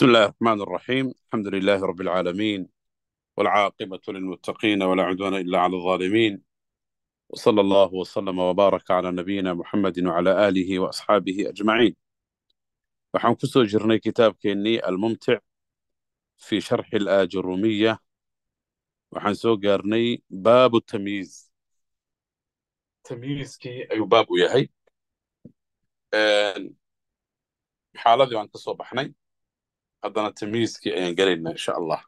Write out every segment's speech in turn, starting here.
بسم الله الرحمن الرحيم الحمد لله رب العالمين والعاقبة للمتقين ولا عدوان إلا على الظالمين وصلى الله وسلم وبارك على نبينا محمد وعلى آله وأصحابه أجمعين وحنكسو جرني كتاب كيني الممتع في شرح الآج الرومية وحنسو جرني باب التمييز تمييز كي أي باب يا هي آه، حالة ذي كسو بحنين haddana tamiiskii ayaan gelaynaa insha allah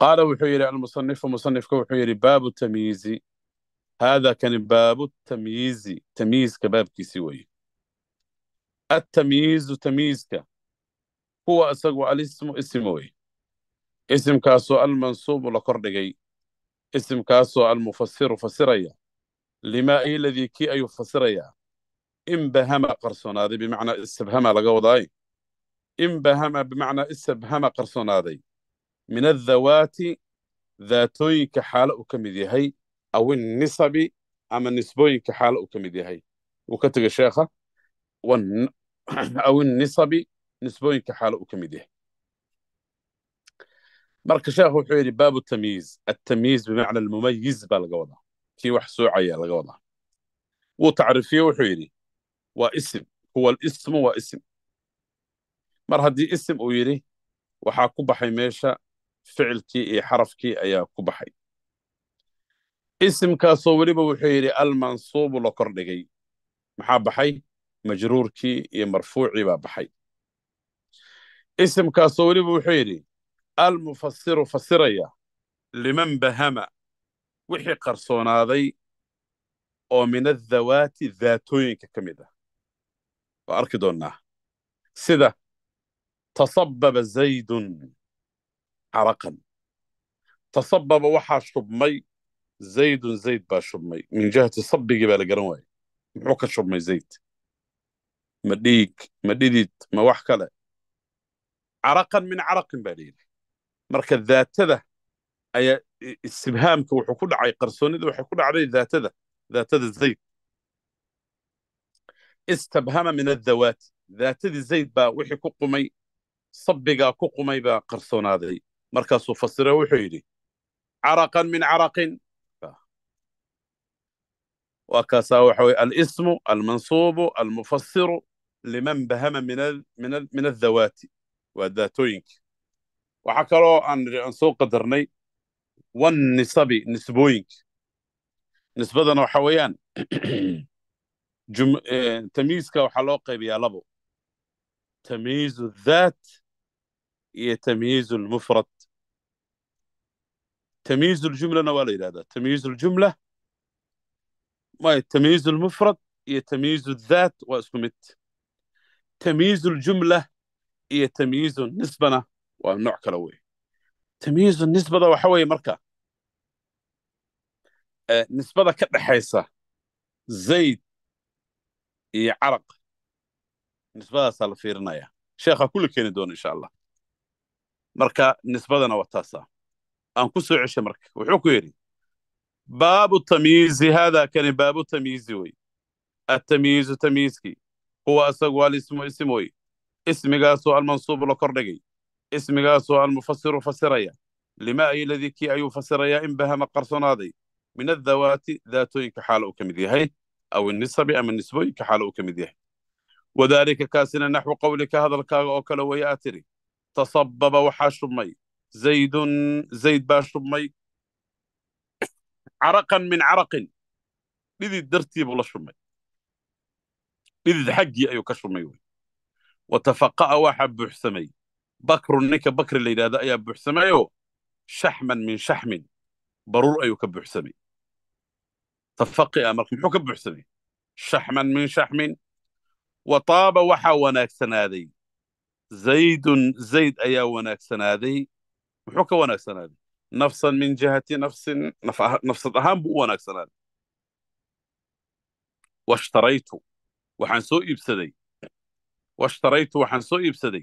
qaala wuxuu yidhi almusanifu musanifka wuxuu yidhi baabu tamyiizi haada kani baabu tamyiizi tamyiizka baabkiisii weeye attamyiizu tamyiizka huwa isagu alismu isim weeye isimkaasoo almansuubu la kor dhigay isimkaasoo almufasiru fasiraya limaa ay ladii kii ayuu fasirayaa in inbahama qarsoonaaday bimacnaa istabhama laga wadaay inbahama bimacnaa isabhama qarsoonaaday min adhawaati daatooyinka xaalo uu ka mid yahay awin nisabi ama nisbooyinka xaalo uu ka mid yahay uu ka tegey sheekha aw innisabi nisbooyinka xaalo u ka mid yahay marka sheekhu wuxuu yidhi baabu tamyiiz attamyiiz bimacna almumayiz baa laga wadaa kii wax soocaya laga wadaa wuu tacrifiye wuxuu yidhi waa isim huwa alismu waa isim mar haddii isim uu yidhi waxaa ku baxay meesha ficilkii iyo xarafkii ayaa ku baxay isimkaasoo weliba wuxuu yidhi almansuubu la kor dhigay maxaa baxay majruurkii iyo marfuucii baa baxay isimkaasoo weliba wuxuu yidhi almufasiru fasiraya liman bahama wixii qarsoonaaday oo min adhawaati daatooyinka ka mid ah waa arki doonnaa sida tasababa zaydun caraqan tasababa waxaa shubmay zaydun zayd baa shubmay min jihati sabigii baa la garan waayey muxuu ka shubmay zayd ma dhiig ma dhidid ma wax kale caraqan min caraqin baa layidhi marka daatada ayaa istibhaamka wuxuu ku dhacay qarsoonnida waxay ku dhacday daatada daatada zayd istabhama min adawaati daatadii zayd baa sabbigaa ku qumay baa qarsoonaaday markaasuu fasire wuxuu yidhi caraqan min caraqin waa kaasaa waxa weye alismu almansuubu almufasiru liman bahama min adhawaati waa daatooyinka waxaa kaloo aan soo qadarnay wannisabi nisbooyinka nisbadana waxa weeyaan tamyiizka waxaa loo qaybayaa labo tamyiizu dhaat تمييز المفرد تمييز الجملة نوال هذا تمييز الجملة ما تمييز المفرد هي تمييز الذات واسمت تمييز الجملة هي تمييز النسبة ونوع كلوي تمييز النسبة وحوي مركا آه، نسبة حيصة زيد iyo نسبة nisbadaasa la fiirinaya sheekha kulli keeni إن شاء الله marka nisbadana waa taasa aan ku soo ceshay marka wuxuu ku yidhi baabu tamyiizi haadaa kani baabu tamyiizi wey attamyiizu tamyiizkii huwa isagu alismu ismooy ismigaasoo almansuubu la kordhigay ismigaasoo almufasiru fasiraya lima ayladii kii ayuu fasirayaa in bahama qarsoonaaday min addawaati daatooyinka xaalo u ka mid yahay aw innisabi ama nisbooyinka xaalo u ka mid yahay wadaalika kaasina naxwu qawlika hadalkaaga oo kale weeye aa tidhi tasababa waxaa shubmay zaydun zayd baa shubmay caraqan min caraqin dhidid dartii buu la shubmay dhidid xaggii ayuu ka shubmay wey watafaqa'a waxaa buuxsamay bakrun ninka bakri la yidhahdo ayaa buuxsamayoo shaxman min shaxmin baruur ayuu ka buuxsamay tafaqia ah marka muxuu ka buuxsamay shaxman min shaxmin wa taaba waxaa wanaagsanaaday zaydun zayd ayaa wanaagsanaaday muxuu ka wanaagsanaaday nafsan min jihati nafsin nafsad ahaan buu u wanaagsanaaday washtaraytu waxaan soo iibsaday washtaraytu waxaan soo iibsaday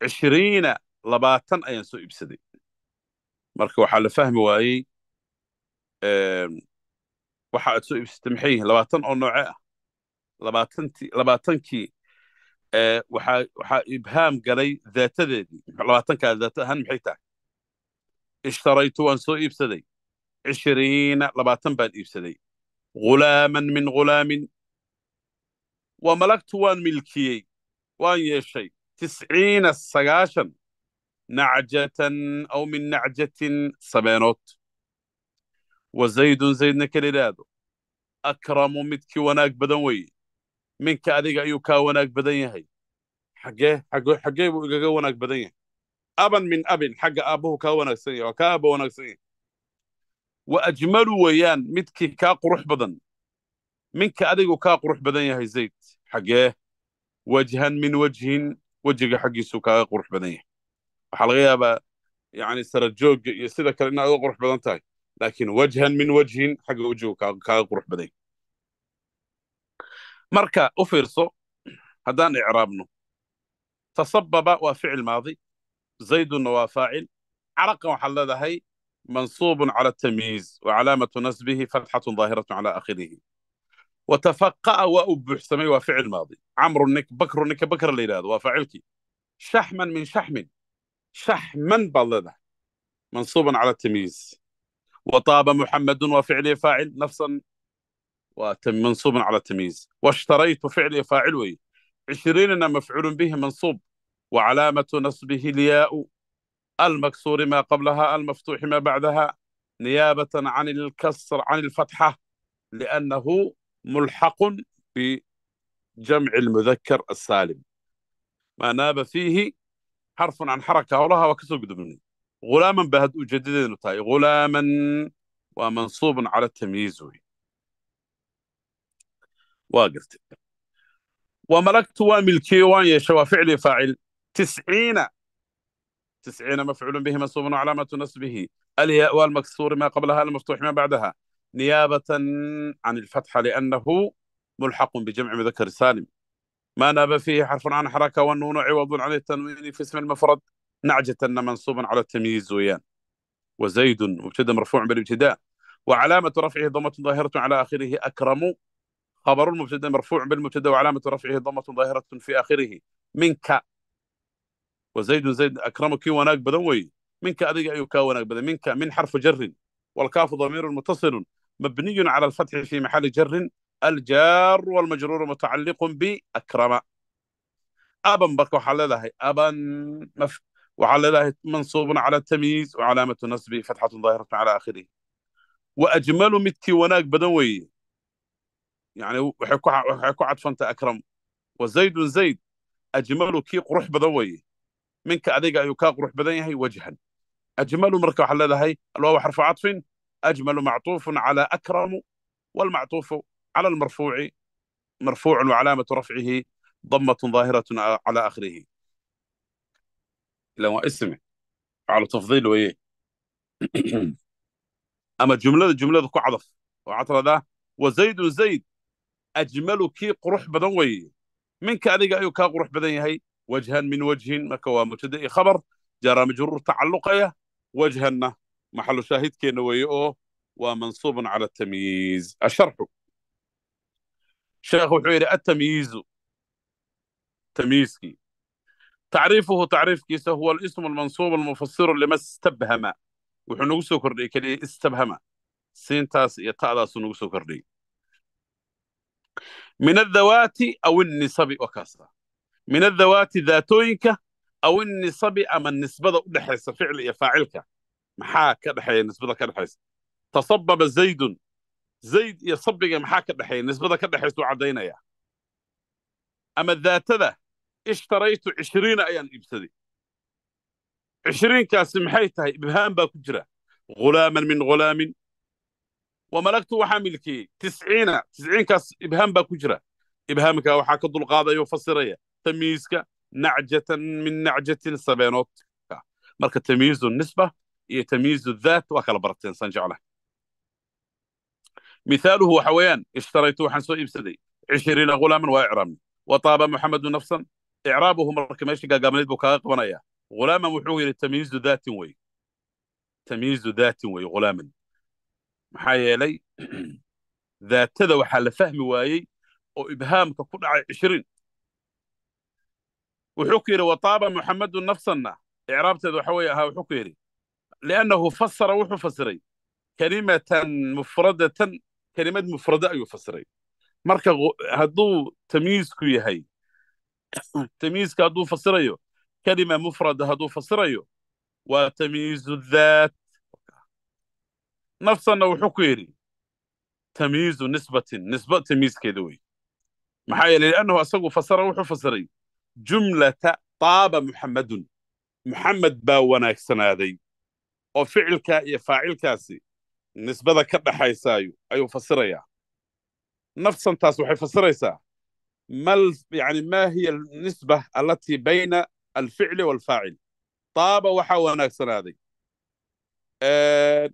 cishiriina labaatan ayaan soo iibsaday marka waxaa la fahmi waayey waxa aad soo iibsatay maxay yihiin labaatan oo nooce ah labaatan labaatankii waxaa ibhaam galay daatadeedii labaatankaa daatada ahaan maxay tahay ishtaraytu waan soo iibsaday cishriina labaatan baan iibsaday hulaaman min hulaamin wa malagtu waan milkiyey waan yeeshay tisciina sagaashan nacjatan aw min nacjatin sabeenood wa zaydun zaydna kelilaado akramu midkii wanaag badan weeye من أديك أيوكا وناك بدنيا هاي حقه حقه حقه وجا وناك بدنيا أبا من أبن حق أبوه كا وناك سني وكا وأجمل ويان متك كاق روح بدن من أديك وكا روح بدنيا هاي زيت حقه وجها من وجه وجه حقي سوكا قروح بدنيا حلقيا با يعني سر الجوج يصير كلنا بدنتاي لكن وجها من وجه حق وجهك كا قروح بدنيا marka u fiirso haddaan icraabno tasababa waa ficil maadi zaydunna waa faacil caraqan waxaad leedahay mansuubun cala tamyiiz wa calaamatu nasbihi fatxatun daahiratun cala akhirihi watafaqa'a waa u buuxsamay waa ficil maadi camrun bakru ninka bakr la yidhahdo waa faacilkii shaxman min shaxmin shaxman baad leedahay mansuuban cala tamyiiz wataaba muxammadun waa ficli faacil nafsan ومنصوب على التمييز واشتريت فعل فاعله عشرين مفعول به منصوب وعلامة نصبه الياء المكسور ما قبلها المفتوح ما بعدها نيابة عن الكسر عن الفتحة لأنه ملحق بجمع المذكر السالم ما ناب فيه حرف عن حركة ولها وكسر قدمني غلاما بهد جديد غلاما ومنصوب على التمييز واقف وملكت وملكي وان يشوى وفعل فاعل تسعين تسعين مفعول به منصوب وعلامة نصبه الياء والمكسور ما قبلها المفتوح ما بعدها نيابة عن الفتحة لأنه ملحق بجمع مذكر سالم ما ناب فيه حرف عن حركة والنون عوض عن التنوين في اسم المفرد نعجة منصوبا على التمييز زويان وزيد مبتدا مرفوع بالابتداء وعلامة رفعه ضمة ظاهرة على آخره أكرم خبر المبتدا مرفوع بالمبتدا وعلامه رفعه ضمه ظاهره في اخره منك وزيد زيد اكرمك وناك بدوي منك ادق ايوكا وناك بدوي منك من حرف جر والكاف ضمير متصل مبني على الفتح في محل جر الجار والمجرور متعلق باكرم ابا بك وحلله ابا مف وحلله منصوب على التمييز وعلامه نصبه فتحه ظاهره على اخره واجمل متي وناك بدوي يعني وحي كوح وحي كوح فانت أكرم وزيد زيد اجمل كي قروح بدوي منك أديق أيوكا قروح بدوي هي وجها اجمل مركب حلا ذا هي الواو حرف عطف أجمل معطوف على أكرم والمعطوف على المرفوع مرفوع وعلامة رفعه ضمة ظاهرة على آخره لو اسم على تفضيل وإيه أما جملة جملة عطف وعطف ذا وزيد زيد ajmalu kii qurux badan weeye minka adiga ayuu kaa qurux badan yahay wajhan min wajhin marka waa mubtada'i khabar jara majruur tacalluqaya wajhanna maxalu shaahidkeenna weeye oo waa mansuubun cala atamyiiz asharxu sheekh wuxuu yidhi atamyiizu tamyiizkii tacriifuhu tacriifkiisa huwa alismu almansuub almufasiru lima istabhama wuxuu nagu soo kordhiyey keliya istabhama siintaas iyo ta'daasuu nagu soo kordhiyey min adhawaati aw innisabi waa kaasa min adhawaati daatooyinka aw innisabi ama nisbada u dhexaysa ficil iyo faacilka maxaa ka dhexeeya nisbada ka dhexaysa tasababa zaydun zayd iyo sabiga maxaa ka dhexeeya nisbada ka dhexaysa uu caddaynaya ama daatada ishtaraytu cishriina ayaan iibsaday cishriinkaasi maxay tahay ibhaam baa ku jira ghulaaman min ghulaamin wamalagtu waxaa milkiyey tisciina tisciinkaas ibhaam baa ku jira ibhaamka waxaa ka dulqaadayo fasiraya tamiiska nacjatan min nacjatin sabeenood marka tamyiizu nisba iyo tamyiizu dhat waa kala barteen san jeclahay mithaaluhu waxa weeyaan ishtaraytu waxaan soo iibsaday cishiriina ghulaaman waa icraabni wataaba muxamedu nafsan icraabuhu marka meeshii gaagaabnayd buu kaaga qabanayaa ghulaaman wuxuu yidhi tamyiizu dhaatin wey tamyiizu dhaatin wey ghulaaman maxaa yeelay daatada waxaa la fahmi waayey oo ibhaamka ku dhacay cishrin wuxuu ku yidhi wataaba muxammadu nafsanna icraabteeda waxa weeye ahaa wuxuu ku yidhi liannahu fasara wuxuu fasiray kelimatan mufradatan kelimad mufrada ayuu fasiray marka hadduu tamyiisku yahay tamyiiska hadduu fasirayo kelima mufrada hadduu fasirayo waa tamyiizu daat naftanna wuxuu ku yidhi tamyiizu nisbatin nisba tamyiizkeeda wey maxaa yeele liannahu asagu fasara wuxuu fasiray jumlata taaba muxammadun muxammed baa wanaagsanaaday oo ficilkaa iyo faacilkaasi nisbada ka dhaxaysaayo ayuu fasirayaa nafsantaas waxay fasiraysaa mal yani maa hiya nisba allatii bayna alficli waalfaacil taaba waxaa wanaagsanaaday maxamed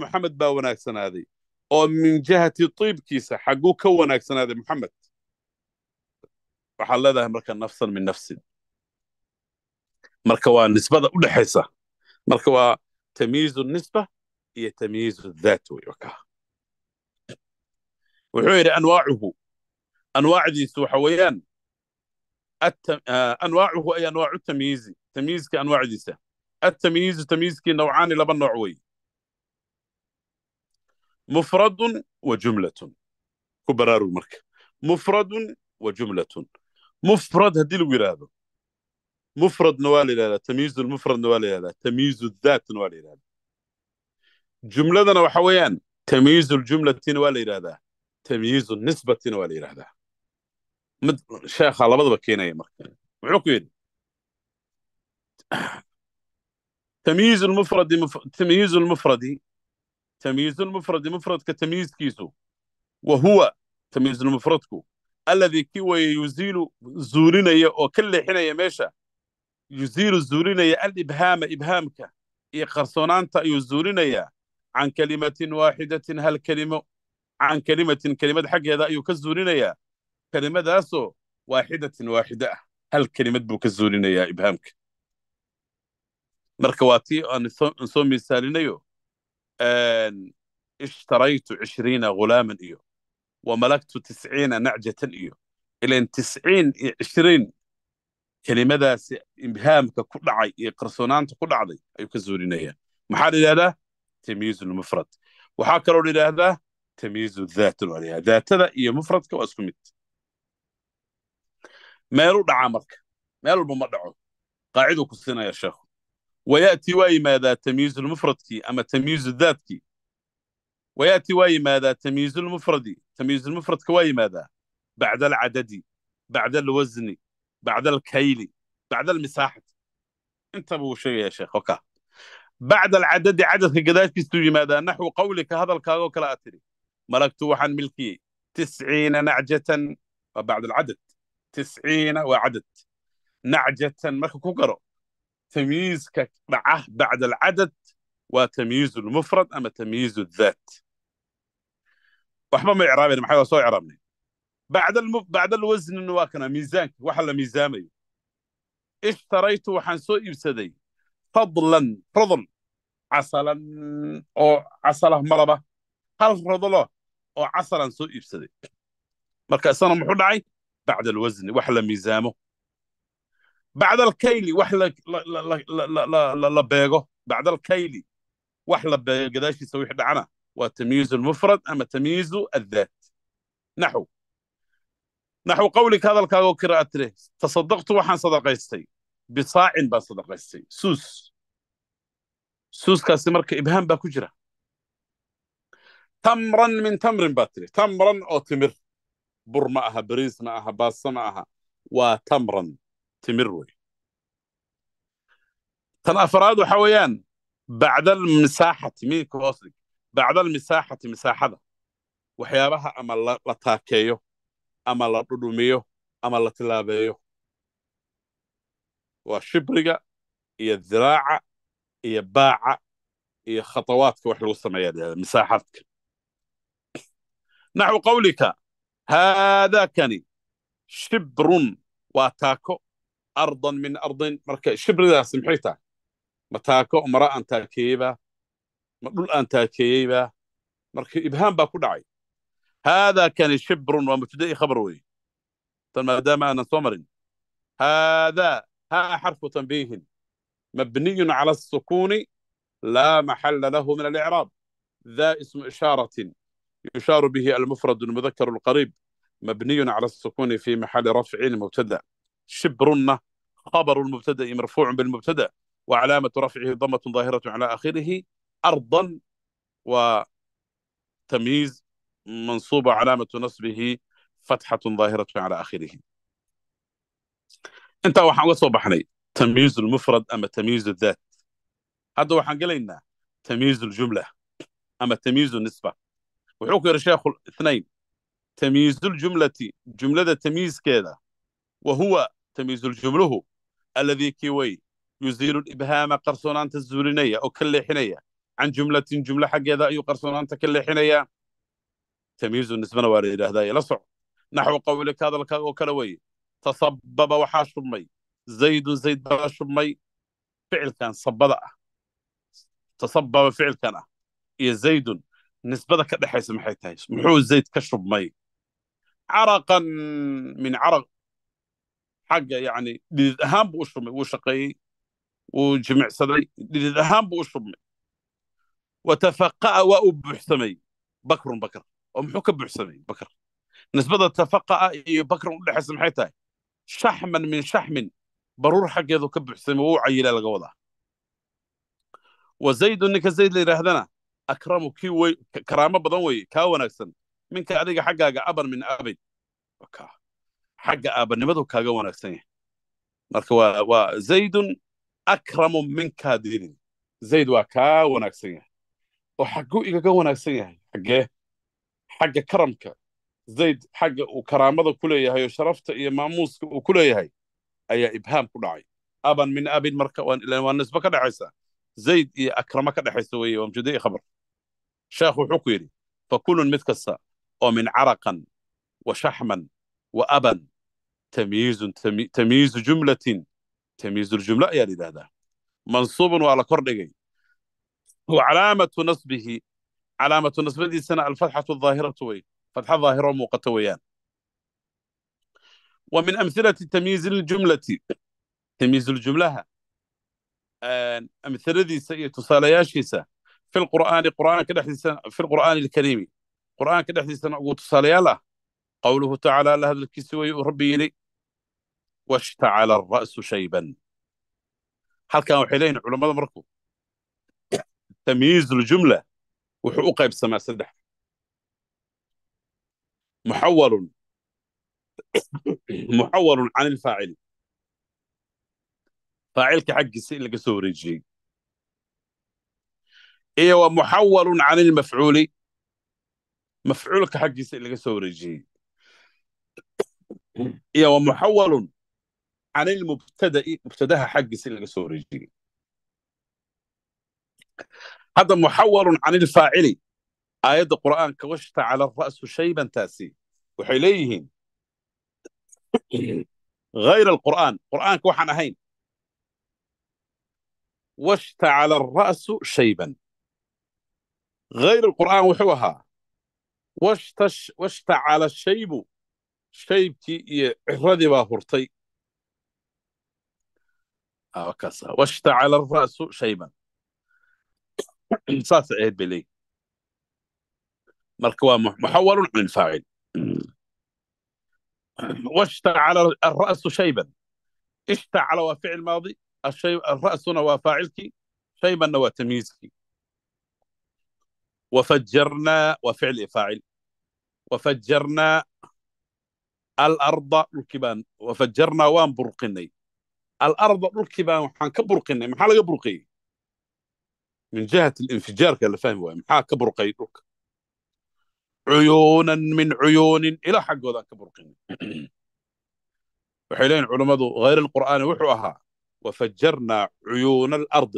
maxamed baa wanaagsanaaday oo min jihati tiibkiisa xaguu ka wanaagsanaaday maxamed waxaad leedahay marka nafsan min nafsin marka waa nisbada u dhexaysa marka waa tamyiizu nisba iyo tamyiizu dhaat wey wuxuu yidhi anwaacuhu anwaacdiisu waxa weeyaan anwaacuhu ay anwaacu tamyiizi tamyiizka anwaacdiisa التمييز تمييزkii نوعaani laba nooc wey مفرad وجuملة ku baraarug marka مفرad وجuملة مفرad haddii lagu yidhaahdo مفradna waa la yidhahdaa تmyiiz المفradna waa la yidhahdaa تmyiiz الذاتna waa la yidhahdaa جumladana waxa weeyaan تmyiiz الجuمlatina waa la yidhahdaa تmyiiz النisbatina waa la yidhahdaa mid sheekha labadaba keenaya تمييز المفرد مف... تمييز المفرد تمييز المفرد مفرد كتمييز كيسو وهو تمييز المفردك الذي كي يزيل زورينيا او كليخينيا ميشا يزيل زورينيا الابهام ابهامك iyo qarsoonaanta ayuu zuurinayaa can kelimatin waaxidatin hal kelimo can kelimatin kelimad xaggeeda ayuu ka zuurinayaa kelimadaasoo waaxidatin waaxida ah hal kelimad buu ka zuurinayaa ibhaamka marka waa tii aan soo misaalinayo ishtaraytu cishriina ghulaaman iyo wa malaktu tisciina nacjatan iyo ilan tisciin iyo cishriin kelimadaasi ibhaamka ku dhacay iyo qarsoonaanta ku dhacday ayuu ka zuulinayaan maxaa la yidhahdaa lmufrad waxaa kaloo la yidhaahdaa tamyiiz daat daatada iyo mufradka waa isku mid meelu dhacaa marka meel walba ma dhaco qaaciduu ku siinaya sheekhu ويأتي ماذا تمييز المفرد كي أما تمييز الذات كي ويأتي ماذا تمييز المفرد تمييز المفرد ماذا بعد العدد بعد الوزن بعد الكيل بعد المساحة انتبهوا شيء يا شيخ وكا بعد العدد عدد قداش كيستوي ماذا نحو قولك هذا الكاغو كلا أتري ملكت وحن ملكي تسعين نعجة وبعد العدد تسعين وعدد نعجة ملك كوكرو تمييز معه بعد العدد وتمييز المفرد أما تمييز الذات وحبا ما يعرابي ما حيوا سوى يعرابني بعد, المف... بعد الوزن نواكنا ميزانك وحل ميزامي اشتريت وحن سوء يبسدي فضلا فضل عسلا أو عسلا مربة هل فضله أو عسلا سوء يبسدي مركز سنة محلعي بعد الوزن وحل ميزامه بعد الكيلي واح لا لا لا لا لا بعد الكيلي واح لا قداش يسوي حد عنا وتمييز المفرد اما تمييز الذات نحو نحو قولك هذا الكاغو كراتري تصدقت وحن صدقيستي بصاع بصدقيستي سوس سوس كاسمرك ابهام باكجرة تمرا من تمر باتري تمرا او تمر بر معها بريز معها باص معها وتمرا timir wey tan afraad waxa weeyaan almisaaxati miinka hoos bacda almisaaxati misaaxada waxyaabaha ama la taakeeyo ama la dhudhumiyo ama la tilaabeeyo waa shibriga iyo diraaca iyo baaca iyo khatawaadka wax lagu sameeya misaaxadka naxwu qawlika haadakani shibrun waa taako أرضا من أرض مرك شبر ذا سمحيته متاكو مرا أنت كيبة مرول أنت كيبة مرك إبهام باكو دعي هذا كان شبر ومبتدئ خبروي طيب، ما دام أنا صمر هذا ها حرف تنبيه مبني على السكون لا محل له من الإعراب ذا اسم إشارة يشار به المفرد المذكر القريب مبني على السكون في محل رفع مبتدأ شبرنه خبر المبتدا مرفوع بالمبتدا وعلامه رفعه ضمه ظاهره على اخره ارضا وتمييز منصوبه علامه نصبه فتحه ظاهره على اخره انت وحن وصوب حني تمييز المفرد اما تمييز الذات هذا وحن قلنا تمييز الجمله اما تمييز النسبه يا شيخ الاثنين تمييز الجمله جمله تمييز كذا وهو تمييز الجمله الذي كيوي يزيل الإبهام قرصونانت الزولينية أو حنية عن جملة جملة حق هذا اي قرصونانت حنيه تمييز النسبة نواري إلى هذا لصع نحو قولك هذا لك وكلوي تصبب مي زيد زيد مي فعل كان صبدا تصبب فعل كان يا إيه زيد نسبة كدحيس محيتهايس محو زيد كشرب مي عرقا من عرق xagga yani dhidid ahaan buu u shubmay wuu shaqeeyey wuu jimicsaday dhidid ahaan buu u shubmay watafaqa'a waa uu buuxsamay bakrun bakr oo muxuu ka buuxsamay bakr nisbada tafaqa'a iyo bakrun u dhexaysa maxay tahay shaxman min shaxmin baruur xaggeedu ka buuxsamay waa u cayila laga wadaa wa zaydu ninka zayd la yidhaahdana akramu kii wey karaamo badan weeye kaa wanaagsan minka adiga xaggaaga aban min abin xagga aabanimadu kaaga wanaagsan yahay marka waa waa zaydun akramu minka diinin zayd waa kaa wanaagsan yahay oo xagguu igaga wanaagsan yahay xaggee xagga karamka zayd xagga uu karaamada ku leeyahay oo sharafta iyo maamuuska uu ku leeyahay ayaa ibhaam ku dhacay aban min abin marka waa nisbo ka dhexaysa zayd iyo akramo ka dhexaysa weye waa mubtadai khabar sheekh wuxuu ku yidhi fa kulun mid kasta oo min caraqan wa shaxman وأبا تمييز تمييز جملة تمييز الجملة يا لدادا منصوب وعلى كردي وعلامة نصبه علامة نصبه دي سنة الفتحة الظاهرة وي فتحة ظاهرة ويان ومن أمثلة تمييز الجملة تمييز الجملة آه، أمثلة دي تصالياشيسة في القرآن قرآن كدحديسا في القرآن الكريم قرآن كدحديسا وتصالياله قوله تعالى لهذا الكسوة يربي لي واشتعل الرأس شيبا هل كانوا حلين علماء مركو تمييز الجملة وحقوقه بسماء سدح محول محول عن الفاعل فاعل كحق سئل قسوري ايوه محول عن المفعول مفعول كحق سئل قسوري يا ومحول عن المبتدا مبتداها حق سيلغا سوريجي هذا محول عن الفاعل آية القرآن كوشت على الرأس شيبا تاسي وحليهم غير القرآن قرآن كوحنا هين وشت على الرأس شيبا غير القرآن وحوها وشت على الشيب shaybkii iyo ciradii baa hurtay washtacala ara'su shayban saas ahayd bay leeyihin marka waa muxawalun can ilfaacil واشتعل الرأس شيبا اشتعل هو فعل ماضي الشيب الرأس هو فاعلك شيبا هو تمييزك وفجرنا وفعل فاعل وفجرنا الارض ركبان وفجرنا وان برقني الارض ركبان وحان كبرقني محال برقي من جهه الانفجار كان فاهم وين محال كبرقي عيونا من عيون الى حق ذاك كبرقني وحيلين علماء غير القران وحوها وفجرنا عيون الارض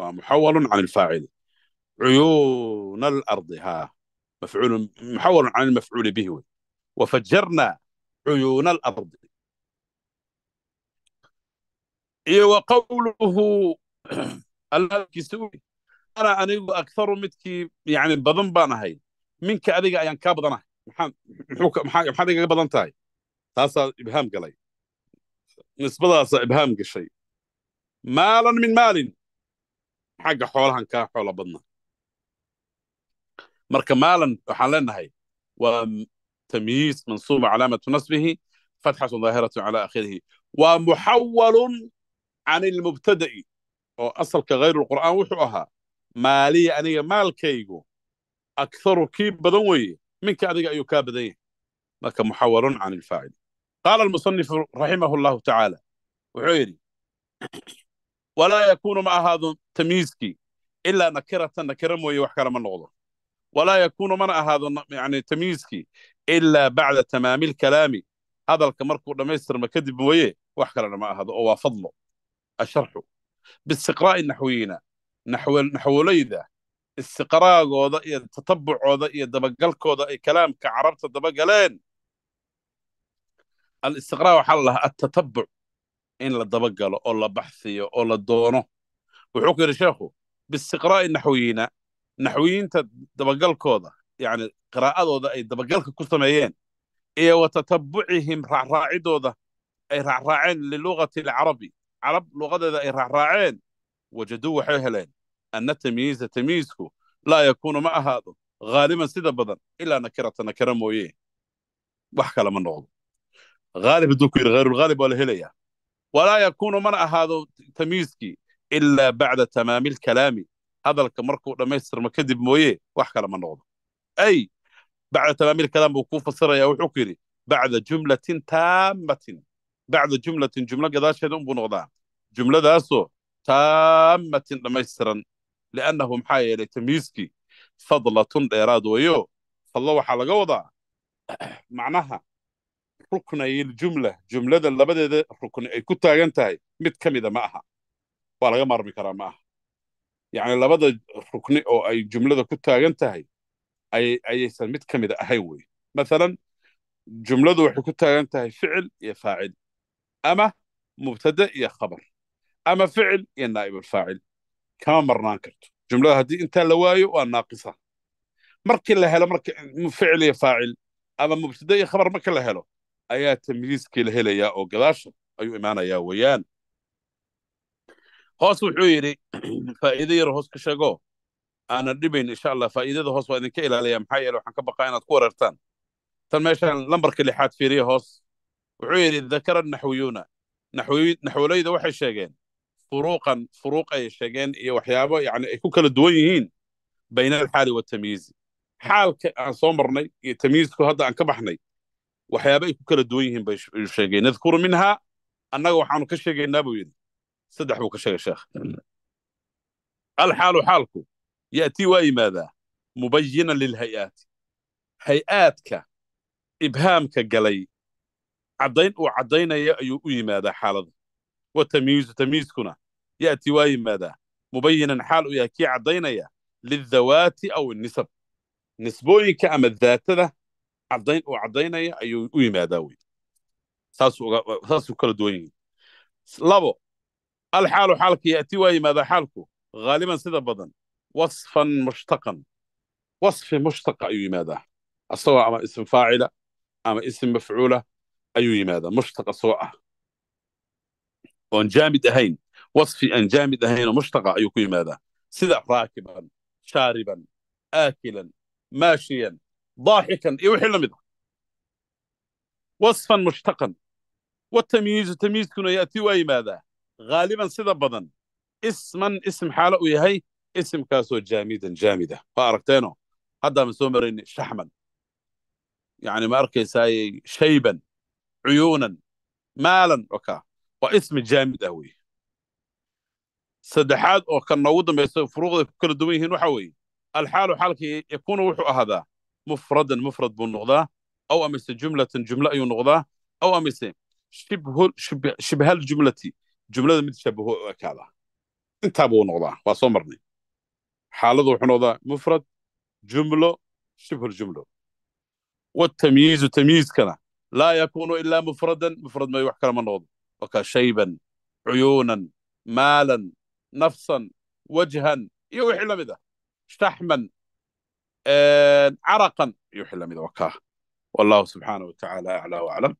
محول عن الفاعل عيون الارض ها مفعول محول عن المفعول به وي. wafajjarna cuyuuna alardi iyo wa qawluhu alkiisa ana anigu akharu midkii yani badan baan ahay minka adiga ayaan kaa badanahay maxaad igaga badan tahay taasaa ibhaam galay nisbadaasa ibhaam gashay maalan min maalin xagga xoolahan kaa xoola badna marka maalan waxaan leenahay تمييز منصوب علامة نصبه فتحة ظاهرة على آخره ومحول عن المبتدئ أو أصل كغير القرآن وحوها مالي أني مال كيغو أكثر كيب بدوي منك أدق أيو كابدي لك محول عن الفاعل قال المصنف رحمه الله تعالى وعيري ولا يكون مع هذا تمييزكي إلا نكرة نكرم ويوحكرم النغضة ولا يكون منع هذا يعني تمييزكي إلا بعد تمام الكلام هذا الكمرك ورميستر ما كذب ويه واحكر أنا ما هذا هو فضله أشرحه باستقراء النحويين نحو نحو ليذا استقراء وضعي التطبع وضعي الدبقلك وضعي كلام كعربت الدبقلين الاستقراء وحلها التتبع إن للدبقل أو للبحثي أو للدونه وحكي شيخه باستقراء النحويين نحويين تدبقلك وضعي yani qiraa'adooda ay dabagalka ku sameeyeen iyo wa tatabucihim raacraacidooda ay raacraaceen lilugati alcarabi carab luqadeeda ay raacraaceen wajaduu waxay heleen ana tamyiiza tamyiizku laa yakuunu ma ahaado haaliban sida badan ilaa nakirata nakira mooye wax kale ma noqdo haalib hadduu ku yidhi hayrulghaalib waa la helayaa walaa yakuunu mana ahaado tamyiizkii ilaa bacda tamaami alkalaami hadalka markuu dhammaystirmo kadib mooye wax kale ma noqdo ay bacda tamaamiil kadan buu kuu fasiraya wuxuu ku yidhi bacda jumlatin taammatin bacda jumlatin jumlo gadaasheeda unbuu noqdaa jumladaasoo taammatin dhammaystiran liannahu maxaa yeelay tamyiiskii fadlatun dheeraad weeyo fadlo waxaa laga wadaa macnaha ruknayiljumla jumlada labadeeda rukni ay ku taagan tahay mid ka mida ma aha waa laga maarmi karaa ma aha yacni labada rukni oo ay jumlada ku taagan tahay ayaysan mid ka mida ahayn wey maalan jumladu waxay ku taagan tahay ficil iyo faacil ama mubtade iyo khabar ama ficil iyo naa'ibulfaacil kama marnaan karto jumlada haddii intaa la waayo waa naaqisa markii la helo ficil iyo faacil ama mubtade iyo khabar marki la helo ayaa tamyiiskii la helayaa oo gadaasha ayuu imaanayaa weeyaan hoos wuxuu yidhi faa'iido yar hoos ka sheego aanan dhibayn insha allah faa'iidada hoos waa idinka ilaalaya maxaa yeele waxaan ka baqaa inaad ku weerartaan tan meeshaan lambarka lixaad fiiriya hoos wuxuu yidhi dakara naxwiyuuna naxwoleyda waxay sheegeen furuuqan furuuq ay sheegeen iyo waxyaabo yani ay ku kala duwan yihiin bayna alxaali watamyiizi xaalka aan soo marnay iyo tamyiizku hadda aan ka baxnay waxyaaba ay ku kala duwan yihiin bay sheegeen nadkuru minha annaga waxaanu ka sheegaynaa buu yidhi saddex buu ka sheegay sheekh alxaalu xaalku يأتي ماذا مبينا للهيئات هيئاتك إبهامك قلي عدين وعدين ماذا حالد وتمييز تمييزكنا يأتي ماذا مبينا حال يا كي عدين يا للذوات أو النسب نسبوين كأم الذات ذا عدين وعدين يا ماذا وي ساسو كل دوين لابو الحال حالك يأتي ماذا حالك غالبا سيدا بضن وصفا مشتقا وصف مشتق أي ماذا السواء أما اسم فاعلة أما اسم مفعولة أي ماذا مشتق سواء وان جامد أهين وصف أن جامد أهين مشتق أي ماذا سدع راكبا شاربا آكلا ماشيا ضاحكا اي إيوه حلو وصفا مشتقا والتمييز تمييز كنا يأتي واي ماذا غالبا سدع بدن اسما اسم حالة ويهي اسم كاسو جامدا جامدا فارقتينو هذا من سومر شحما يعني ماركي ساي شيبا عيونا مالا وكا واسم جامد أوي صدحات أو كان نوضا ما يسفروغ كل دويه نحوي الحال حالك يكون وحو هذا مفردا مفرد بالنقضة أو أمس جملة جملة أي نقضة أو أمس شبه شبه شبه الجملة جملة متشبه وكذا انت ابو نقضة xaaladu wuxuu noqdaa mufrad jumlo shibhuljumlo watamyiizu tamyiizkana laa yakuunu ilaa mufradan mufrad may wax kale ma noqdo waka shayban cuyuunan maalan nafsan wajhan iyo wixii la mid ah shtaxman caraqan iyo wixii la mid ah wakaa wallahu subxaanahu watacaala aclaa aclam